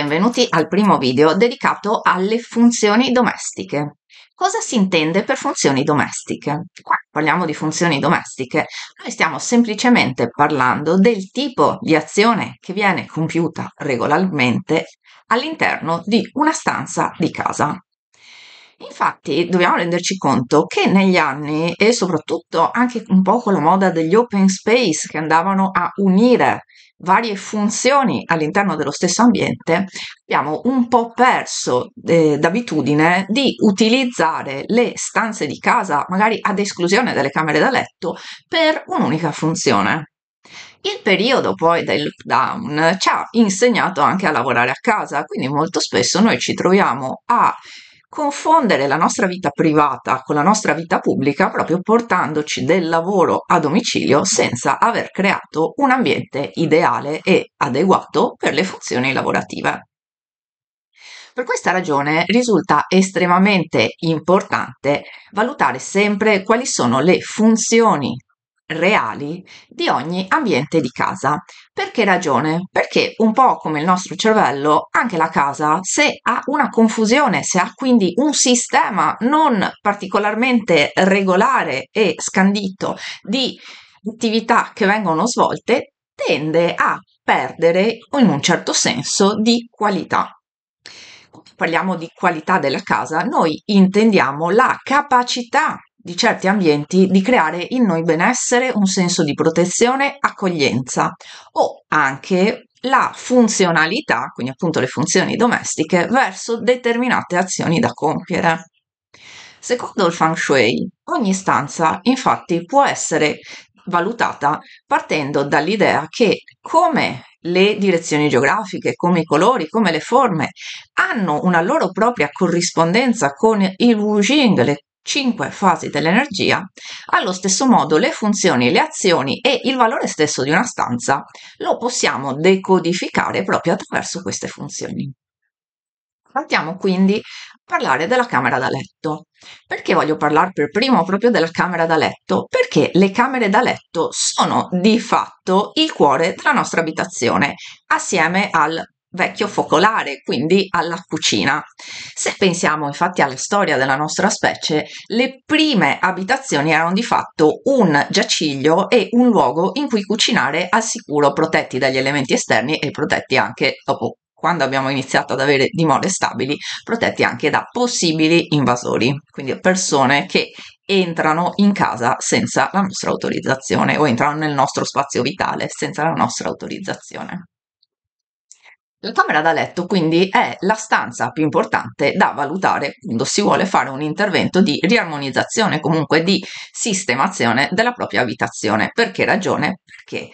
benvenuti al primo video dedicato alle funzioni domestiche. Cosa si intende per funzioni domestiche? Qua parliamo di funzioni domestiche, noi stiamo semplicemente parlando del tipo di azione che viene compiuta regolarmente all'interno di una stanza di casa. Infatti dobbiamo renderci conto che negli anni e soprattutto anche un po' con la moda degli open space che andavano a unire varie funzioni all'interno dello stesso ambiente, abbiamo un po' perso eh, d'abitudine di utilizzare le stanze di casa, magari ad esclusione delle camere da letto, per un'unica funzione. Il periodo poi del lockdown ci ha insegnato anche a lavorare a casa, quindi molto spesso noi ci troviamo a confondere la nostra vita privata con la nostra vita pubblica proprio portandoci del lavoro a domicilio senza aver creato un ambiente ideale e adeguato per le funzioni lavorative. Per questa ragione risulta estremamente importante valutare sempre quali sono le funzioni reali di ogni ambiente di casa. Perché ragione? Perché un po' come il nostro cervello, anche la casa, se ha una confusione, se ha quindi un sistema non particolarmente regolare e scandito di attività che vengono svolte, tende a perdere in un certo senso di qualità Quando parliamo di qualità della casa, noi intendiamo la capacità di certi ambienti di creare in noi benessere, un senso di protezione, accoglienza o anche la funzionalità, quindi appunto le funzioni domestiche, verso determinate azioni da compiere. Secondo il feng shui, ogni stanza infatti può essere valutata partendo dall'idea che come le direzioni geografiche, come i colori, come le forme hanno una loro propria corrispondenza con il Wujing, le cinque fasi dell'energia, allo stesso modo le funzioni, le azioni e il valore stesso di una stanza lo possiamo decodificare proprio attraverso queste funzioni. Partiamo quindi a parlare della camera da letto. Perché voglio parlare per primo proprio della camera da letto? Perché le camere da letto sono di fatto il cuore della nostra abitazione, assieme al vecchio focolare, quindi alla cucina. Se pensiamo infatti alla storia della nostra specie, le prime abitazioni erano di fatto un giaciglio e un luogo in cui cucinare al sicuro, protetti dagli elementi esterni e protetti anche dopo quando abbiamo iniziato ad avere dimore stabili, protetti anche da possibili invasori, quindi persone che entrano in casa senza la nostra autorizzazione o entrano nel nostro spazio vitale senza la nostra autorizzazione. La camera da letto quindi è la stanza più importante da valutare quando si vuole fare un intervento di riarmonizzazione, comunque di sistemazione della propria abitazione. Perché ragione? Perché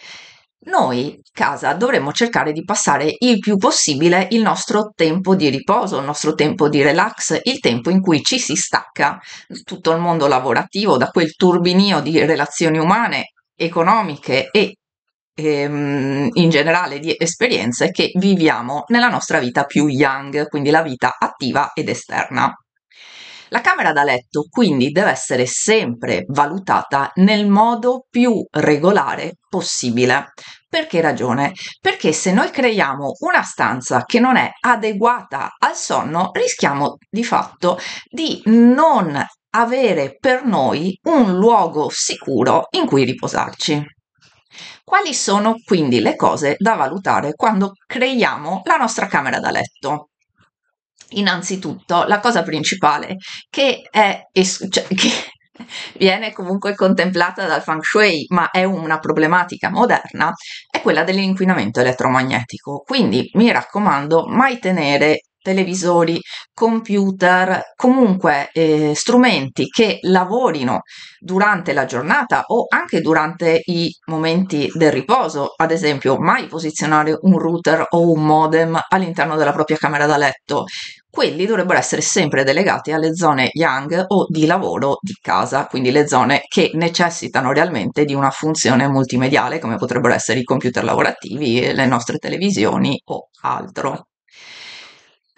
noi, casa, dovremmo cercare di passare il più possibile il nostro tempo di riposo, il nostro tempo di relax, il tempo in cui ci si stacca da tutto il mondo lavorativo, da quel turbinio di relazioni umane, economiche e ehm, in generale di esperienze che viviamo nella nostra vita più young, quindi la vita attiva ed esterna. La camera da letto quindi deve essere sempre valutata nel modo più regolare possibile. Perché ragione? Perché se noi creiamo una stanza che non è adeguata al sonno, rischiamo di fatto di non avere per noi un luogo sicuro in cui riposarci. Quali sono quindi le cose da valutare quando creiamo la nostra camera da letto? Innanzitutto, la cosa principale che è, es- cioè, che viene comunque contemplata dal feng shui, ma è una problematica moderna, è quella dell'inquinamento elettromagnetico. Quindi mi raccomando, mai tenere televisori, computer, comunque eh, strumenti che lavorino durante la giornata o anche durante i momenti del riposo, ad esempio mai posizionare un router o un modem all'interno della propria camera da letto, quelli dovrebbero essere sempre delegati alle zone young o di lavoro di casa, quindi le zone che necessitano realmente di una funzione multimediale come potrebbero essere i computer lavorativi, le nostre televisioni o altro.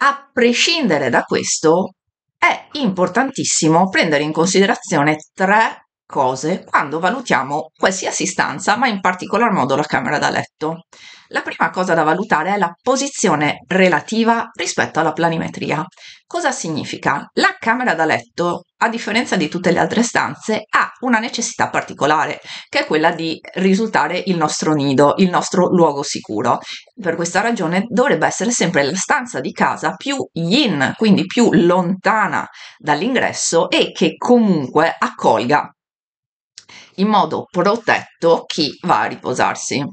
A prescindere da questo, è importantissimo prendere in considerazione tre cose quando valutiamo qualsiasi stanza, ma in particolar modo la camera da letto. La prima cosa da valutare è la posizione relativa rispetto alla planimetria. Cosa significa? La camera da letto, a differenza di tutte le altre stanze, ha una necessità particolare, che è quella di risultare il nostro nido, il nostro luogo sicuro. Per questa ragione dovrebbe essere sempre la stanza di casa più yin, quindi più lontana dall'ingresso e che comunque accolga in modo protetto chi va a riposarsi.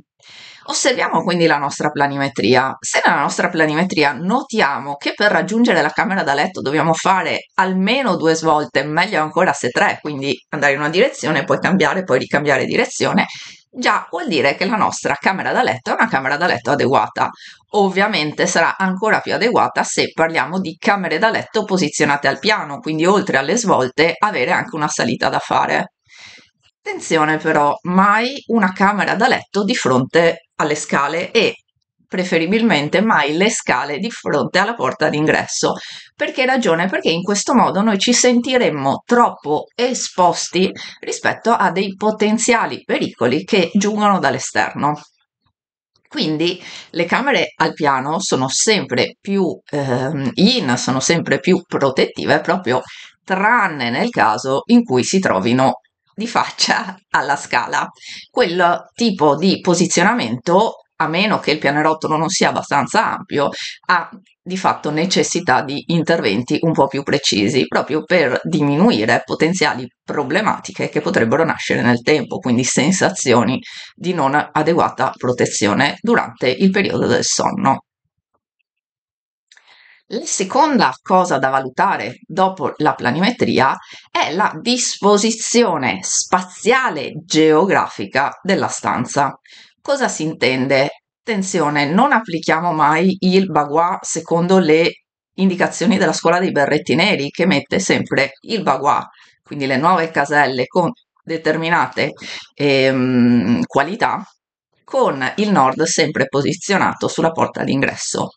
Osserviamo quindi la nostra planimetria. Se nella nostra planimetria notiamo che per raggiungere la camera da letto dobbiamo fare almeno due svolte, meglio ancora se tre, quindi andare in una direzione, poi cambiare, poi ricambiare direzione, già vuol dire che la nostra camera da letto è una camera da letto adeguata. Ovviamente sarà ancora più adeguata se parliamo di camere da letto posizionate al piano, quindi oltre alle svolte avere anche una salita da fare. Attenzione però, mai una camera da letto di fronte alle scale e preferibilmente mai le scale di fronte alla porta d'ingresso. Perché ragione? Perché in questo modo noi ci sentiremmo troppo esposti rispetto a dei potenziali pericoli che giungono dall'esterno. Quindi le camere al piano sono sempre più ehm, in, sono sempre più protettive proprio tranne nel caso in cui si trovino di faccia alla scala. Quel tipo di posizionamento, a meno che il pianerottolo non sia abbastanza ampio, ha di fatto necessità di interventi un po' più precisi, proprio per diminuire potenziali problematiche che potrebbero nascere nel tempo, quindi sensazioni di non adeguata protezione durante il periodo del sonno. La seconda cosa da valutare dopo la planimetria è la disposizione spaziale geografica della stanza. Cosa si intende? Attenzione, non applichiamo mai il bagua secondo le indicazioni della scuola dei berretti neri che mette sempre il bagua, quindi le nuove caselle con determinate ehm, qualità con il nord sempre posizionato sulla porta d'ingresso.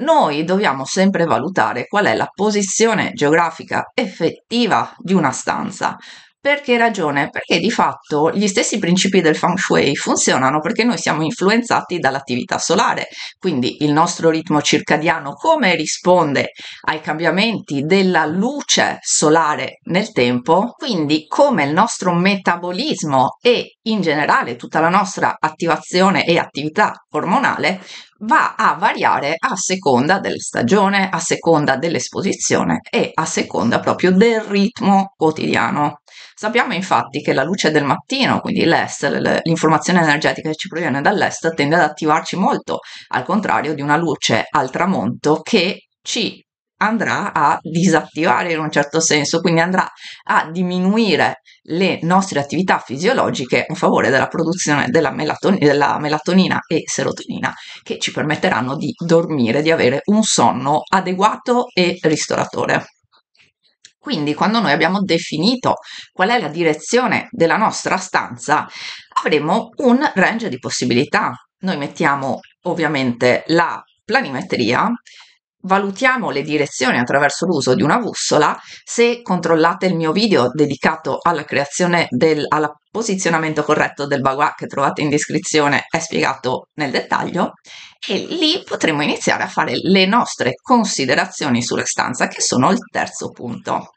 Noi dobbiamo sempre valutare qual è la posizione geografica effettiva di una stanza. Perché ragione? Perché di fatto gli stessi principi del feng shui funzionano perché noi siamo influenzati dall'attività solare, quindi il nostro ritmo circadiano come risponde ai cambiamenti della luce solare nel tempo, quindi come il nostro metabolismo e in generale tutta la nostra attivazione e attività ormonale va a variare a seconda della stagione, a seconda dell'esposizione e a seconda proprio del ritmo quotidiano. Sappiamo infatti che la luce del mattino, quindi l'est, l'informazione energetica che ci proviene dall'est, tende ad attivarci molto, al contrario di una luce al tramonto che ci andrà a disattivare in un certo senso, quindi andrà a diminuire le nostre attività fisiologiche a favore della produzione della, melaton- della, melatonina e serotonina che ci permetteranno di dormire, di avere un sonno adeguato e ristoratore. Quindi quando noi abbiamo definito qual è la direzione della nostra stanza, avremo un range di possibilità. Noi mettiamo ovviamente la planimetria valutiamo le direzioni attraverso l'uso di una bussola. Se controllate il mio video dedicato alla creazione del alla posizionamento corretto del bagua che trovate in descrizione è spiegato nel dettaglio e lì potremo iniziare a fare le nostre considerazioni sulla stanza che sono il terzo punto.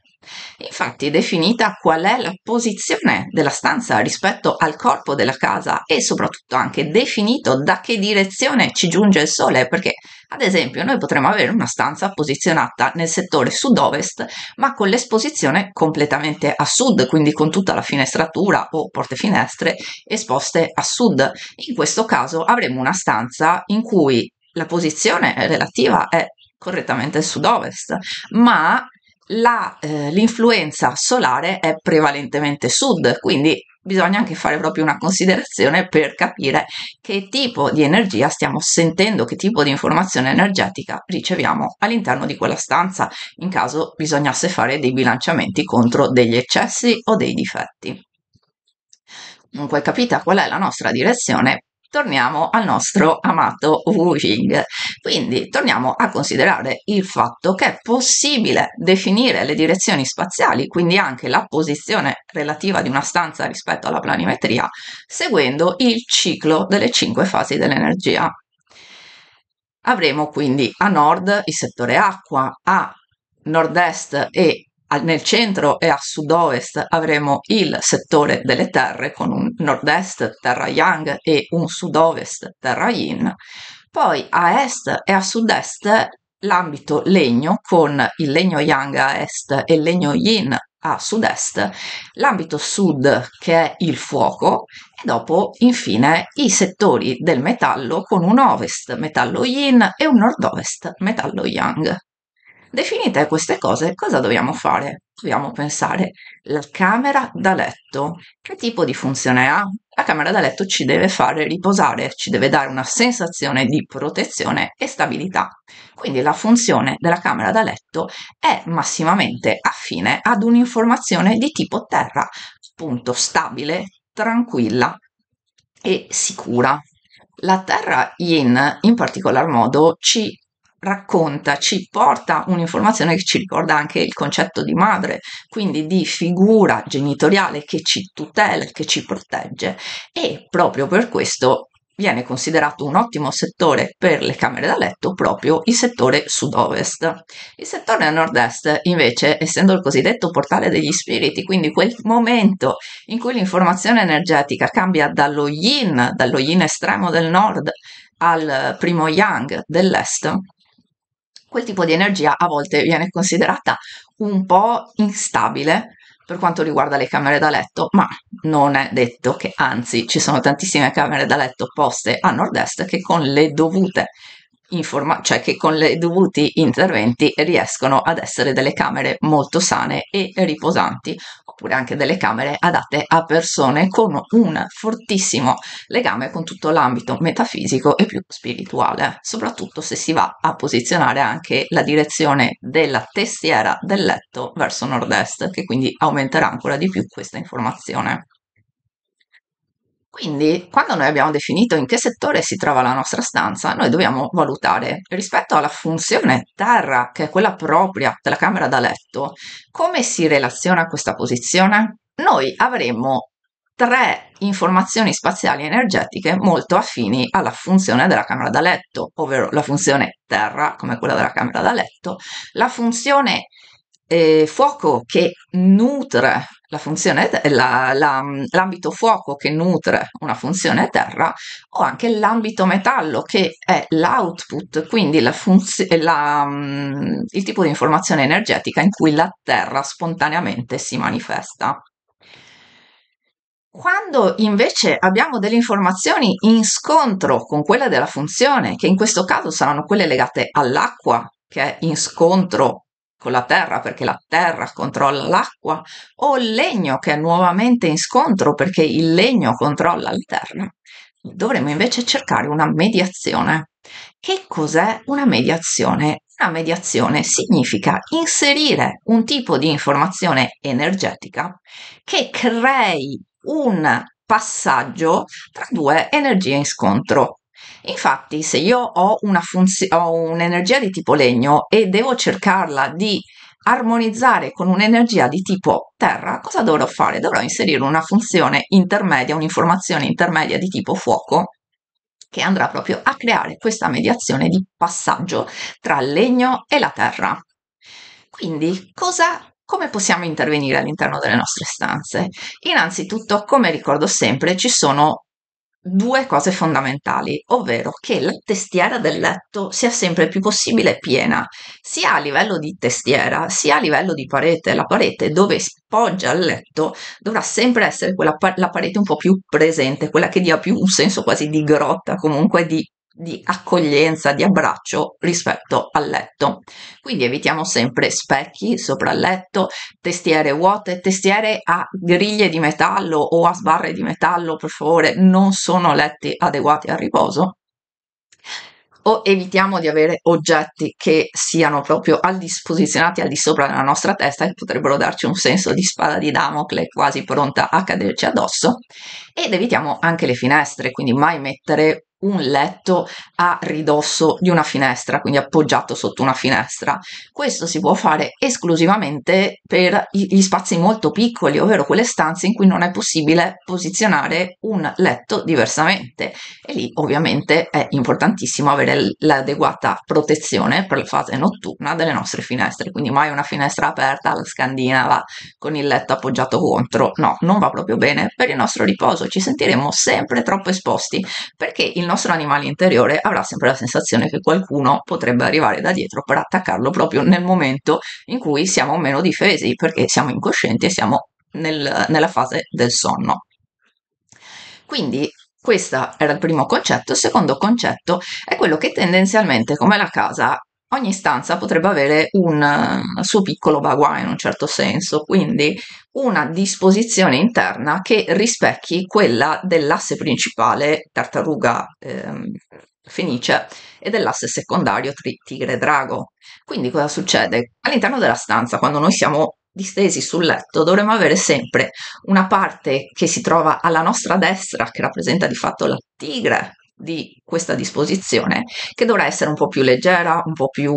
Infatti, definita qual è la posizione della stanza rispetto al corpo della casa e soprattutto anche definito da che direzione ci giunge il sole, perché ad esempio, noi potremmo avere una stanza posizionata nel settore sud-ovest, ma con l'esposizione completamente a sud, quindi con tutta la finestratura o porte finestre esposte a sud. In questo caso avremo una stanza in cui la posizione relativa è correttamente sud-ovest, ma la, eh, l'influenza solare è prevalentemente sud, quindi bisogna anche fare proprio una considerazione per capire che tipo di energia stiamo sentendo, che tipo di informazione energetica riceviamo all'interno di quella stanza, in caso bisognasse fare dei bilanciamenti contro degli eccessi o dei difetti. Dunque capita qual è la nostra direzione, torniamo al nostro amato Wuxing. Quindi torniamo a considerare il fatto che è possibile definire le direzioni spaziali, quindi anche la posizione relativa di una stanza rispetto alla planimetria, seguendo il ciclo delle cinque fasi dell'energia. Avremo quindi a nord il settore acqua, a nord-est e nel centro e a sud-ovest avremo il settore delle terre con un nord-est terra Yang e un sud-ovest terra Yin, poi a est e a sud-est l'ambito legno con il legno Yang a est e il legno Yin a sud-est, l'ambito sud che è il fuoco e dopo infine i settori del metallo con un ovest metallo yin e un nord-ovest metallo yang. Definite queste cose, cosa dobbiamo fare? Dobbiamo pensare la camera da letto. Che tipo di funzione ha? La camera da letto ci deve fare riposare, ci deve dare una sensazione di protezione e stabilità. Quindi la funzione della camera da letto è massimamente affine ad un'informazione di tipo terra, appunto stabile, tranquilla e sicura. La terra yin in particolar modo ci racconta, ci porta un'informazione che ci ricorda anche il concetto di madre, quindi di figura genitoriale che ci tutela, che ci protegge e proprio per questo viene considerato un ottimo settore per le camere da letto proprio il settore sud-ovest. Il settore nord-est, invece, essendo il cosiddetto portale degli spiriti, quindi quel momento in cui l'informazione energetica cambia dallo yin, dallo yin estremo del nord, al primo yang dell'est, quel tipo di energia a volte viene considerata un po' instabile per quanto riguarda le camere da letto, ma non è detto che anzi ci sono tantissime camere da letto poste a nord-est che con le dovute informa- cioè che con i dovuti interventi riescono ad essere delle camere molto sane e riposanti, oppure anche delle camere adatte a persone con un fortissimo legame con tutto l'ambito metafisico e più spirituale, soprattutto se si va a posizionare anche la direzione della testiera del letto verso nord-est, che quindi aumenterà ancora di più questa informazione. Quindi, quando noi abbiamo definito in che settore si trova la nostra stanza, noi dobbiamo valutare rispetto alla funzione terra, che è quella propria della camera da letto, come si relaziona a questa posizione. Noi avremo tre informazioni spaziali energetiche molto affini alla funzione della camera da letto, ovvero la funzione terra, come quella della camera da letto, la funzione eh, fuoco che nutre la funzione, eh, la, la, l'ambito fuoco che nutre una funzione terra o anche l'ambito metallo che è l'output, quindi la funzi- mm, il tipo di informazione energetica in cui la terra spontaneamente si manifesta. Quando invece abbiamo delle informazioni in scontro con quelle della funzione, che in questo caso saranno quelle legate all'acqua, che è in scontro con la terra perché la terra controlla l'acqua o il legno che è nuovamente in scontro perché il legno controlla la terra. Dovremmo invece cercare una mediazione. Che cos'è una mediazione? Una mediazione significa inserire un tipo di informazione energetica che crei un passaggio tra due energie in scontro. Infatti, se io ho, funzi- ho un'energia di tipo legno e devo cercarla di armonizzare con un'energia di tipo terra, cosa dovrò fare? Dovrò inserire una funzione intermedia, un'informazione intermedia di tipo fuoco che andrà proprio a creare questa mediazione di passaggio tra il legno e la terra. Quindi, cosa, come possiamo intervenire all'interno delle nostre stanze? Innanzitutto, come ricordo sempre, ci sono due cose fondamentali, ovvero che la testiera del letto sia sempre più possibile piena, sia a livello di testiera, sia a livello di parete. La parete dove poggia il letto dovrà sempre essere quella la parete un po' più presente, quella che dia più un senso quasi di grotta, comunque di di accoglienza, di abbraccio rispetto al letto. Quindi evitiamo sempre specchi sopra il letto, testiere vuote, testiere a griglie di metallo o a sbarre di metallo, per favore, non sono letti adeguati al riposo. O evitiamo di avere oggetti che siano proprio al disposizionati al di sopra della nostra testa, che potrebbero darci un senso di spada di Damocle quasi pronta a caderci addosso. Ed evitiamo anche le finestre, quindi mai mettere un letto a ridosso di una finestra, quindi appoggiato sotto una finestra. Questo si può fare esclusivamente per gli spazi molto piccoli, ovvero quelle stanze in cui non è possibile posizionare un letto diversamente. E lì ovviamente è importantissimo avere l'adeguata protezione per la fase notturna delle nostre finestre, quindi mai una finestra aperta alla scandinava con il letto appoggiato contro. No, non va proprio bene per il nostro riposo, ci sentiremo sempre troppo esposti perché il nostro nostro animale interiore avrà sempre la sensazione che qualcuno potrebbe arrivare da dietro per attaccarlo proprio nel momento in cui siamo meno difesi, perché siamo incoscienti e siamo nel, nella fase del sonno. Quindi questo era il primo concetto. Il secondo concetto è quello che tendenzialmente, come la casa, ogni stanza potrebbe avere un eh, suo piccolo bagua in un certo senso, quindi una disposizione interna che rispecchi quella dell'asse principale tartaruga ehm, fenice e dell'asse secondario tri- tigre-drago. Quindi cosa succede? All'interno della stanza, quando noi siamo distesi sul letto, dovremmo avere sempre una parte che si trova alla nostra destra, che rappresenta di fatto la tigre, di questa disposizione che dovrà essere un po' più leggera, un po' più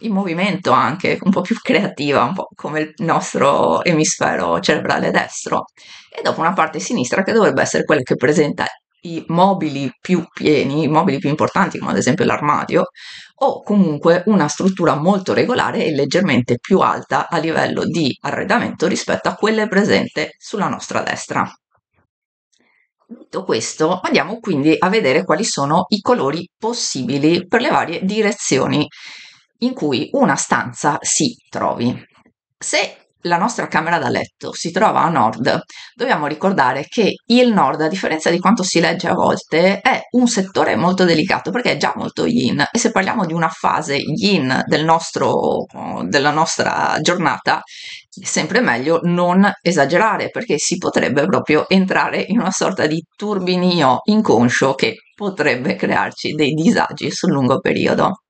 in movimento anche, un po' più creativa, un po' come il nostro emisfero cerebrale destro e dopo una parte sinistra che dovrebbe essere quella che presenta i mobili più pieni, i mobili più importanti come ad esempio l'armadio o comunque una struttura molto regolare e leggermente più alta a livello di arredamento rispetto a quelle presente sulla nostra destra. Detto questo, andiamo quindi a vedere quali sono i colori possibili per le varie direzioni in cui una stanza si trovi. Se la nostra camera da letto si trova a nord, dobbiamo ricordare che il nord, a differenza di quanto si legge a volte, è un settore molto delicato perché è già molto yin e se parliamo di una fase yin del nostro, della nostra giornata, sempre meglio non esagerare perché si potrebbe proprio entrare in una sorta di turbinio inconscio che potrebbe crearci dei disagi sul lungo periodo.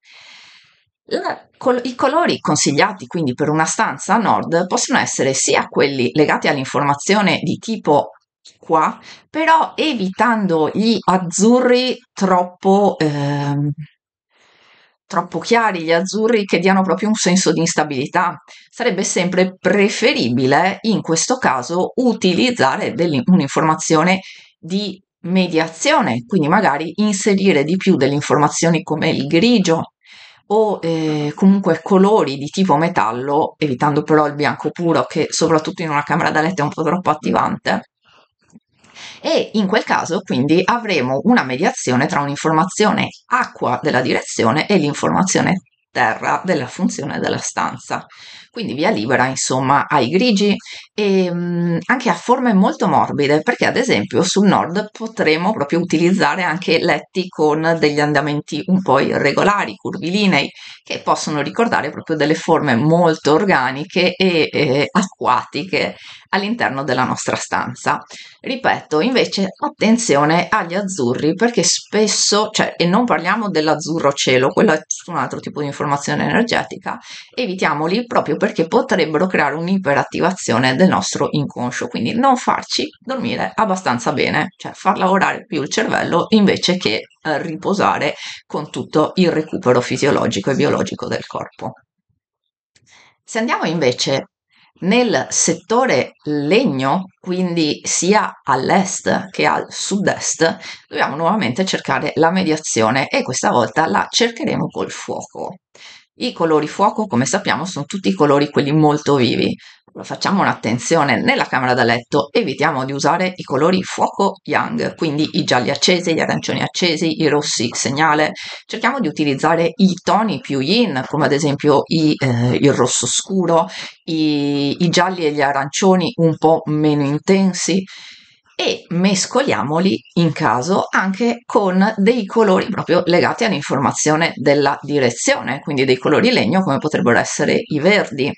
I colori consigliati quindi per una stanza a nord possono essere sia quelli legati all'informazione di tipo qua, però evitando gli azzurri troppo eh, troppo chiari gli azzurri che diano proprio un senso di instabilità. Sarebbe sempre preferibile in questo caso utilizzare un'informazione di mediazione, quindi magari inserire di più delle informazioni come il grigio o eh, comunque colori di tipo metallo, evitando però il bianco puro che soprattutto in una camera da letto è un po' troppo attivante e in quel caso quindi avremo una mediazione tra un'informazione acqua della direzione e l'informazione terra della funzione della stanza quindi via libera insomma ai grigi e ehm, mh, anche a forme molto morbide perché ad esempio sul nord potremo proprio utilizzare anche letti con degli andamenti un po' irregolari, curvilinei, che possono ricordare proprio delle forme molto organiche e eh, acquatiche all'interno della nostra stanza. Ripeto, invece attenzione agli azzurri perché spesso, cioè, e non parliamo dell'azzurro cielo, quello è un altro tipo di informazione energetica, evitiamoli proprio perché potrebbero creare un'iperattivazione del nostro inconscio, quindi non farci dormire abbastanza bene, cioè far lavorare più il cervello invece che eh, riposare con tutto il recupero fisiologico e biologico del corpo. Se andiamo invece nel settore legno, quindi sia all'est che al sud-est, dobbiamo nuovamente cercare la mediazione e questa volta la cercheremo col fuoco. I colori fuoco, come sappiamo, sono tutti colori quelli molto vivi. Facciamo un'attenzione, nella camera da letto evitiamo di usare i colori fuoco yang, quindi i gialli accesi, gli arancioni accesi, i rossi segnale. Cerchiamo di utilizzare i toni più yin, come ad esempio i, eh, il rosso scuro, i, i gialli e gli arancioni un po' meno intensi e mescoliamoli in caso anche con dei colori proprio legati all'informazione della direzione, quindi dei colori legno come potrebbero essere i verdi.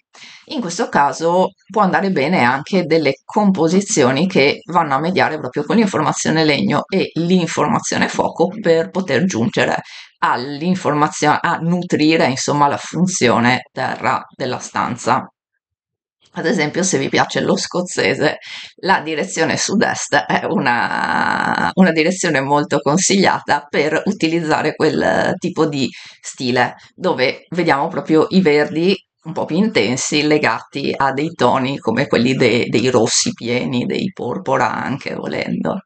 In questo caso può andare bene anche delle composizioni che vanno a mediare proprio con l'informazione legno e l'informazione fuoco per poter giungere all'informazione, a nutrire insomma la funzione terra della stanza. Ad esempio, se vi piace lo scozzese, la direzione sud-est è una, una, direzione molto consigliata per utilizzare quel eh, tipo di stile, dove vediamo proprio i verdi un po' più intensi legati a dei toni come quelli de- dei rossi pieni, dei porpora anche volendo.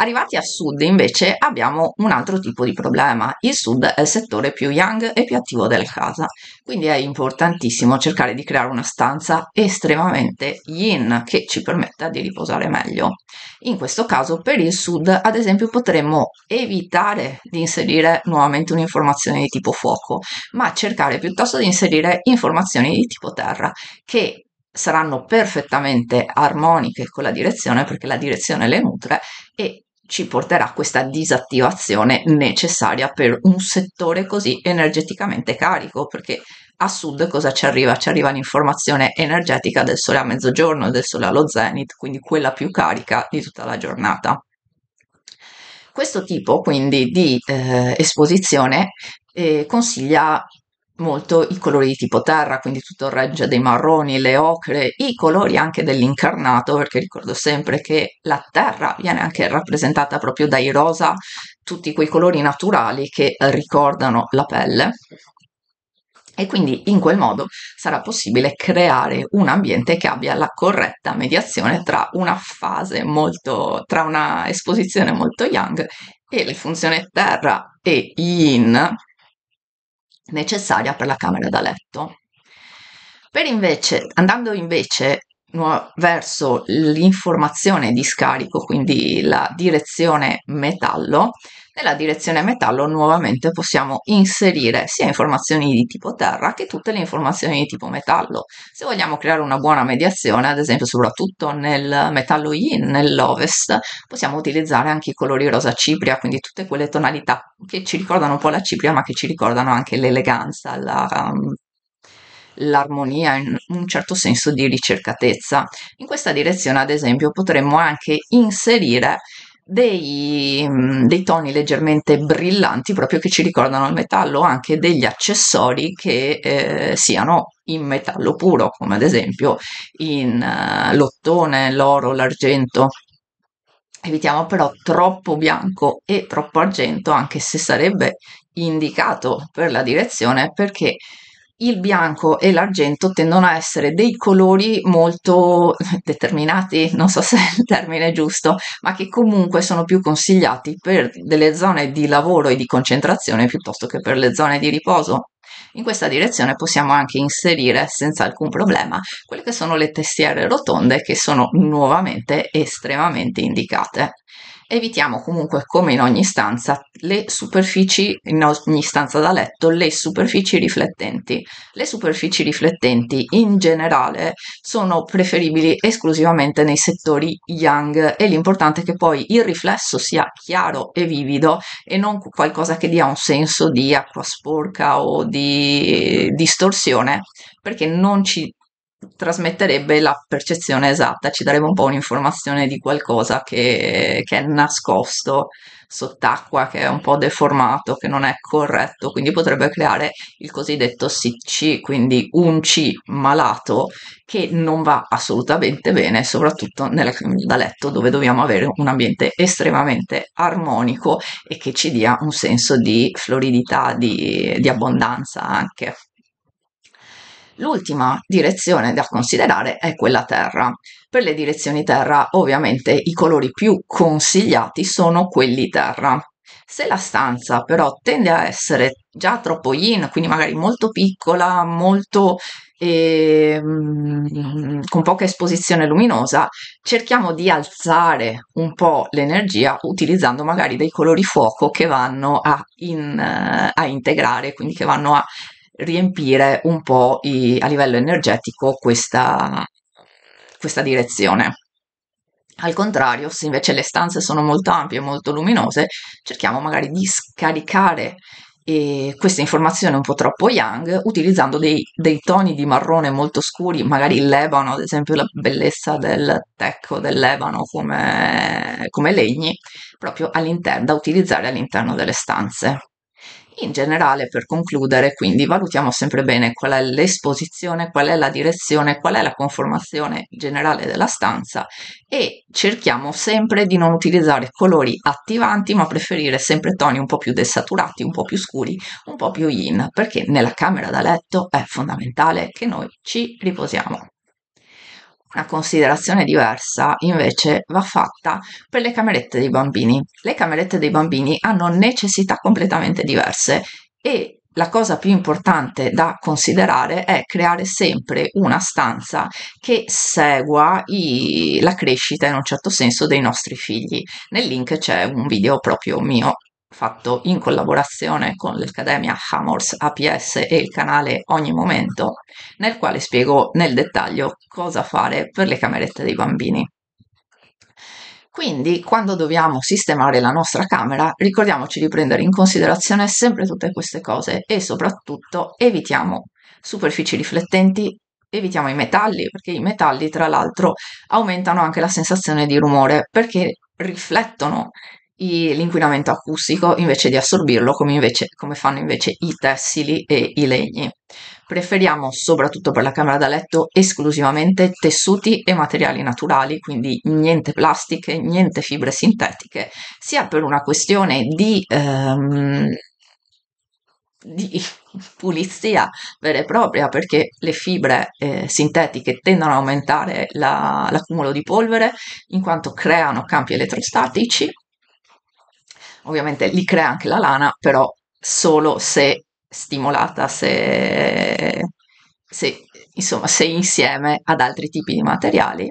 Arrivati a sud invece abbiamo un altro tipo di problema. Il sud è il settore più young e più attivo della casa, quindi è importantissimo cercare di creare una stanza estremamente yin che ci permetta di riposare meglio. In questo caso per il sud ad esempio potremmo evitare di inserire nuovamente un'informazione di tipo fuoco, ma cercare piuttosto di inserire informazioni di tipo terra che saranno perfettamente armoniche con la direzione perché la direzione le nutre e ci porterà questa disattivazione necessaria per un settore così energeticamente carico, perché a sud cosa ci arriva? Ci arriva l'informazione energetica del sole a mezzogiorno, e del sole allo zenith, quindi quella più carica di tutta la giornata. Questo tipo quindi di eh, esposizione eh, consiglia molto i colori di tipo terra, quindi tutto il range dei marroni, le ocre, i colori anche dell'incarnato, perché ricordo sempre che la terra viene anche rappresentata proprio dai rosa, tutti quei colori naturali che ricordano la pelle. E quindi in quel modo sarà possibile creare un ambiente che abbia la corretta mediazione tra una fase molto, tra una esposizione molto young e le funzioni terra e yin, necessaria per la camera da letto. Per invece, andando invece verso l'informazione di scarico, quindi la direzione metallo, nella direzione metallo nuovamente possiamo inserire sia informazioni di tipo terra che tutte le informazioni di tipo metallo. Se vogliamo creare una buona mediazione, ad esempio soprattutto nel metallo yin, nell'ovest, possiamo utilizzare anche i colori rosa cipria, quindi tutte quelle tonalità che ci ricordano un po' la cipria ma che ci ricordano anche l'eleganza, la, um, l'armonia in un certo senso di ricercatezza. In questa direzione, ad esempio, potremmo anche inserire dei, mm, dei, toni leggermente brillanti proprio che ci ricordano il metallo, anche degli accessori che eh, siano in metallo puro, come ad esempio in uh, l'ottone, l'oro, l'argento. Evitiamo però troppo bianco e troppo argento, anche se sarebbe indicato per la direzione, perché il bianco e l'argento tendono a essere dei colori molto determinati, non so se è il termine giusto, ma che comunque sono più consigliati per delle zone di lavoro e di concentrazione piuttosto che per le zone di riposo. In questa direzione possiamo anche inserire senza alcun problema quelle che sono le testiere rotonde che sono nuovamente estremamente indicate. Evitiamo comunque, come in ogni stanza, le superfici, in ogni stanza da letto, le superfici riflettenti. Le superfici riflettenti in generale sono preferibili esclusivamente nei settori young e l'importante è che poi il riflesso sia chiaro e vivido e non qualcosa che dia un senso di acqua sporca o di distorsione perché non ci trasmetterebbe la percezione esatta, ci darebbe un po' un'informazione di qualcosa che, che, è nascosto sott'acqua, che è un po' deformato, che non è corretto, quindi potrebbe creare il cosiddetto CC, quindi un C malato che non va assolutamente bene, soprattutto nel, da letto dove dobbiamo avere un ambiente estremamente armonico e che ci dia un senso di floridità, di, di abbondanza anche. L'ultima direzione da considerare è quella terra. Per le direzioni terra, ovviamente, i colori più consigliati sono quelli terra. Se la stanza però tende a essere già troppo yin, quindi magari molto piccola, molto eh, con poca esposizione luminosa, cerchiamo di alzare un po' l'energia utilizzando magari dei colori fuoco che vanno a, in, eh, a integrare, quindi che vanno a riempire un po' i, a livello energetico questa, questa direzione. Al contrario, se invece le stanze sono molto ampie e molto luminose, cerchiamo magari di scaricare eh, questa informazione un po' troppo yang utilizzando dei, dei, toni di marrone molto scuri, magari il Lebano, ad esempio la bellezza del tecco del Lebano come, come legni, proprio da utilizzare all'interno delle stanze. In generale, per concludere, quindi valutiamo sempre bene qual è l'esposizione, qual è la direzione, qual è la conformazione generale della stanza e cerchiamo sempre di non utilizzare colori attivanti, ma preferire sempre toni un po' più desaturati, un po' più scuri, un po' più yin, perché nella camera da letto è fondamentale che noi ci riposiamo una considerazione diversa invece va fatta per le camerette dei bambini. Le camerette dei bambini hanno necessità completamente diverse e la cosa più importante da considerare è creare sempre una stanza che segua i, la crescita in un certo senso dei nostri figli. Nel link c'è un video proprio mio fatto in collaborazione con l'Accademia Hammers APS e il canale Ogni Momento, nel quale spiego nel dettaglio cosa fare per le camerette dei bambini. Quindi, quando dobbiamo sistemare la nostra camera, ricordiamoci di prendere in considerazione sempre tutte queste cose e soprattutto evitiamo superfici riflettenti, evitiamo i metalli, perché i metalli, tra l'altro, aumentano anche la sensazione di rumore perché riflettono l'inquinamento acustico invece di assorbirlo come, invece, come fanno invece i tessili e i legni. Preferiamo, soprattutto per la camera da letto, esclusivamente tessuti e materiali naturali, quindi niente plastiche, niente fibre sintetiche, sia per una questione di... Ehm, di pulizia vera e propria perché le fibre eh, sintetiche tendono ad aumentare la, l'accumulo di polvere in quanto creano campi elettrostatici ovviamente li crea anche la lana, però solo se stimolata, se, se, insomma, se insieme ad altri tipi di materiali.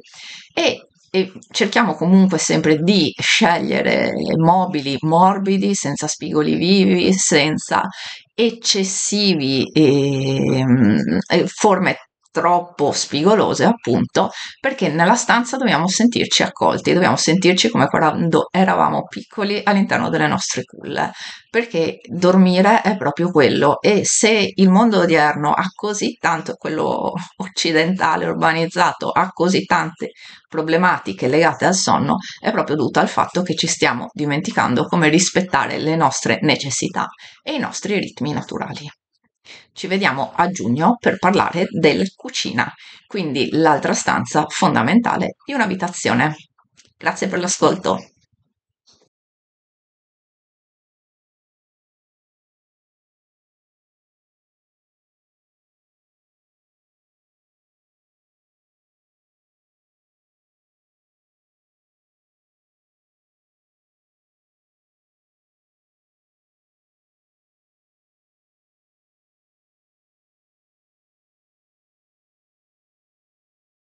E, e cerchiamo comunque sempre di scegliere mobili morbidi, senza spigoli vivi, senza eccessivi eh, forme troppo spigolose, appunto, perché nella stanza dobbiamo sentirci accolti, dobbiamo sentirci come quando eravamo piccoli all'interno delle nostre culle, perché dormire è proprio quello e se il mondo odierno ha così tanto, quello occidentale, urbanizzato, ha così tante problematiche legate al sonno, è proprio dovuto al fatto che ci stiamo dimenticando come rispettare le nostre necessità e i nostri ritmi naturali. Ci vediamo a giugno per parlare della cucina, quindi l'altra stanza fondamentale di un'abitazione. Grazie per l'ascolto.